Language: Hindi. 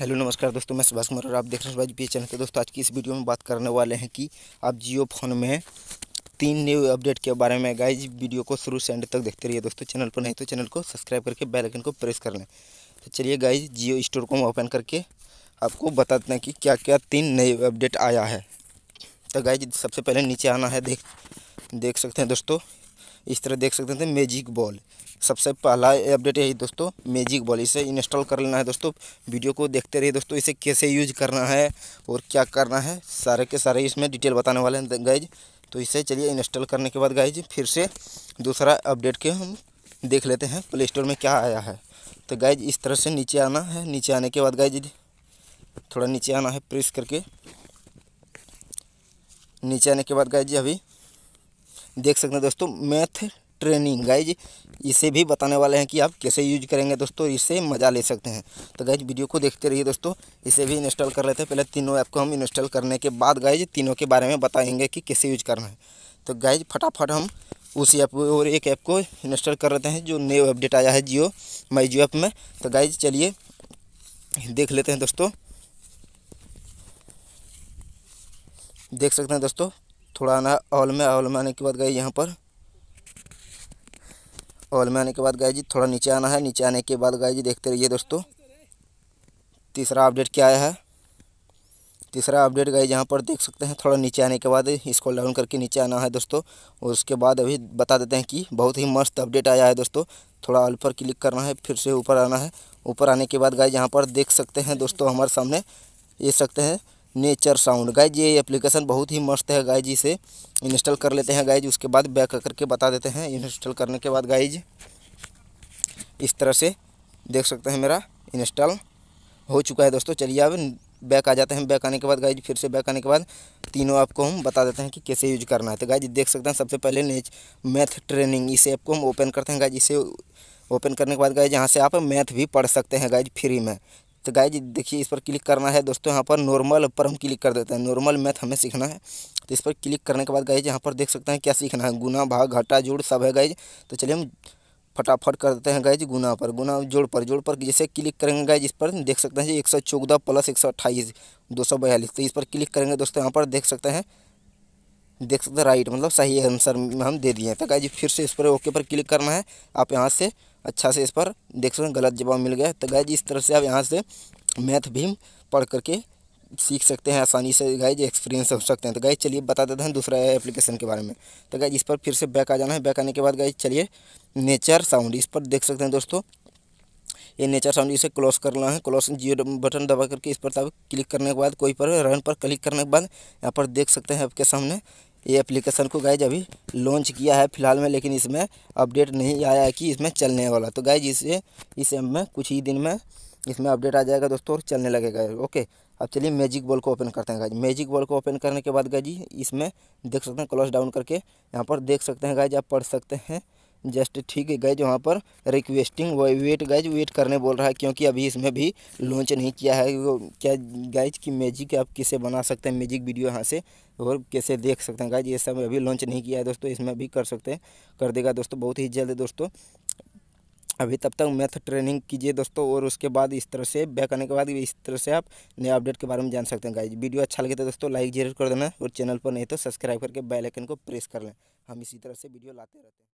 हेलो नमस्कार दोस्तों मैं सुभाष कुमार और आप देख रहे हैं सुभाष जी चैनल के तो दोस्तों आज की इस वीडियो में बात करने वाले हैं कि आप जियो फोन में तीन न्यू अपडेट के बारे में गाइज वीडियो को शुरू से एंड तक देखते रहिए दोस्तों चैनल पर नहीं तो चैनल को सब्सक्राइब करके बेल आइकन को प्रेस कर लें तो चलिए गाइज जियो स्टोर को हम ओपन करके आपको बताते हैं कि क्या क्या तीन नए अपडेट आया है तो गाइज सबसे पहले नीचे आना है देख देख सकते हैं दोस्तों इस तरह देख सकते थे मैजिक बॉल सबसे पहला अपडेट यही दोस्तों मैजिक बॉल इसे इंस्टॉल कर लेना है दोस्तों वीडियो को देखते रहिए दोस्तों इसे कैसे यूज करना है और क्या करना है सारे के सारे इसमें डिटेल बताने वाले हैं गाइज तो इसे चलिए इंस्टॉल करने के बाद गाइज फिर से दूसरा अपडेट के हम देख लेते हैं प्ले स्टोर में क्या आया है तो गाइज इस तरह से नीचे आना है नीचे आने के बाद गाइज थोड़ा नीचे आना है प्रेस करके नीचे आने के बाद गाइज अभी देख सकते हैं दोस्तों मैथ ट्रेनिंग गाइज इसे भी बताने वाले हैं कि आप कैसे यूज करेंगे दोस्तों इससे मज़ा ले सकते हैं तो गाइज वीडियो को देखते रहिए दोस्तों इसे भी इंस्टॉल कर लेते हैं पहले तीनों ऐप को हम इंस्टॉल करने के बाद गाइज तीनों के बारे में बताएंगे कि कैसे यूज करना है तो गाइज फटाफट हम उस ऐप और एक ऐप को इंस्टॉल कर लेते हैं जो न्यू अपडेट आया है जियो माई जियो ऐप में तो गाइज चलिए देख लेते हैं दोस्तों देख सकते हैं दोस्तों थोड़ा आना ऑल में ऑल में आने के बाद गए यहाँ पर ऑल में आने के बाद गए जी थोड़ा नीचे आना है नीचे आने के बाद गाय जी देखते रहिए दोस्तों तीसरा अपडेट क्या आया है तीसरा अपडेट गए यहाँ पर देख सकते हैं थोड़ा नीचे आने के बाद इसको डाउन करके नीचे आना है दोस्तों और उसके बाद अभी बता देते हैं कि बहुत ही मस्त अपडेट आया है दोस्तों थोड़ा ऑल पर क्लिक करना है फिर से ऊपर आना है ऊपर आने के बाद गए यहाँ पर देख सकते हैं दोस्तों हमारे सामने ये सकते हैं नेचर साउंड गाइज ये एप्लीकेशन बहुत ही मस्त है जी इसे इंस्टॉल कर लेते हैं गाइज उसके बाद बैक करके बता देते हैं इंस्टॉल करने के बाद गाइज इस तरह से देख सकते हैं मेरा इंस्टॉल हो चुका है दोस्तों चलिए अब बैक आ जाते हैं बैक आने के बाद गाइज फिर से बैक आने के बाद तीनों आपको हम बता देते हैं कि कैसे यूज करना है तो जी देख सकते हैं सबसे पहले नेच मैथ ट्रेनिंग इसे ऐप को हम ओपन करते हैं जी इसे ओपन करने के बाद गाइज यहाँ से आप मैथ भी पढ़ सकते हैं गाइज फ्री में तो गाय जी देखिए इस पर क्लिक करना है दोस्तों यहाँ पर नॉर्मल पर हम क्लिक कर देते हैं नॉर्मल मैथ हमें सीखना है तो इस पर क्लिक करने के बाद गाय जी यहाँ पर देख सकते हैं क्या सीखना है गुना भाग घाटा जोड़ सब है जी तो चलिए हम फटाफट कर देते हैं जी गुना पर गुना जोड़ पर जोड़ पर जैसे क्लिक करेंगे गाय इस पर देख सकते हैं एक सौ चौदह प्लस एक सौ अट्ठाईस दो सौ बयालीस तो इस पर क्लिक करेंगे दोस्तों यहाँ पर देख सकते हैं देख सकते हैं राइट मतलब सही आंसर हम दे दिए हैं तो जी फिर से इस पर ओके पर क्लिक करना है आप यहाँ से अच्छा से इस पर देख सकते हैं गलत जवाब मिल गया तो गाय जी इस तरह से आप यहाँ से मैथ भीम पढ़ करके सीख सकते हैं आसानी से गाय जी एक्सपीरियंस हो सकते हैं तो गाय चलिए बता देते हैं दूसरा एप्लीकेशन के बारे में तो गाय इस पर फिर से बैक आ जाना है बैक आने के बाद गाय चलिए नेचर साउंड इस पर देख सकते हैं दोस्तों ये नेचर साउंड इसे क्लोज करना है क्लोज जियो बटन दबा करके इस पर तब क्लिक करने के बाद कोई पर रन पर क्लिक करने के बाद यहाँ पर देख सकते हैं आपके सामने ये एप्लीकेशन को गाइज अभी लॉन्च किया है फिलहाल में लेकिन इसमें अपडेट नहीं आया है कि इसमें चलने वाला तो गाइज इसे इस एम में कुछ ही दिन में इसमें अपडेट आ जाएगा दोस्तों और चलने लगेगा ओके अब चलिए मैजिक बॉल को ओपन करते हैं गाइज मैजिक बॉल को ओपन करने के बाद गाइजी इसमें देख सकते हैं क्लॉस डाउन करके यहाँ पर देख सकते हैं गाइज आप पढ़ सकते हैं जस्ट ठीक है गैज वहाँ पर रिक्वेस्टिंग वो वेट गैज वेट करने बोल रहा है क्योंकि अभी इसमें भी लॉन्च नहीं किया है क्या गैज की मैजिक आप किसे बना सकते हैं मैजिक वीडियो यहाँ से और कैसे देख सकते हैं गाइज ये सब अभी लॉन्च नहीं किया है दोस्तों इसमें भी कर सकते हैं कर देगा दोस्तों बहुत ही जल्द दोस्तों अभी तब तक मैथ ट्रेनिंग कीजिए दोस्तों और उसके बाद इस तरह से बैक आने के बाद इस तरह से आप नए अपडेट के बारे में जान सकते हैं गाइज वीडियो अच्छा लगे तो दोस्तों लाइक जरूर कर देना और चैनल पर नहीं तो सब्सक्राइब करके बेल आइकन को प्रेस कर लें हम इसी तरह से वीडियो लाते रहते हैं